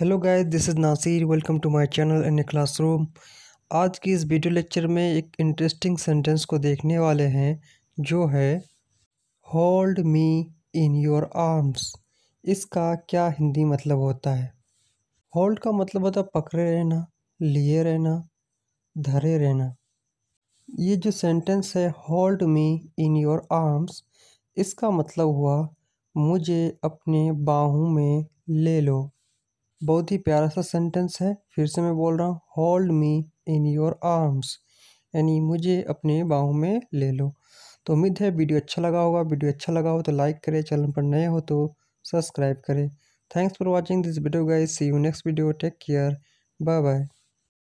hello guys this is Nasir welcome to my channel in classroom आज की इस video lecture में एक इंटरेस्टिंग सेंटेंस को देखने वाले हैं जो है hold me in your arms इसका क्या हिंदी मतलब होता है होल्ड का मतलब होता है पकड़े रहना लिए रहना धरे रहना ये जो सेंटेंस है hold me in your arms इसका मतलब हुआ मुझे अपने बाहों में ले लो बहुत ही प्यारा सा सेंटेंस है फिर से मैं बोल रहा हूँ hold me in your arms यानी मुझे अपने बाहों में ले लो तो उम्मीद है वीडियो अच्छा लगा होगा वीडियो अच्छा लगा हो तो लाइक करें चैनल पर नए हो तो सब्सक्राइब करें thanks for watching this video guys see you next video take care bye bye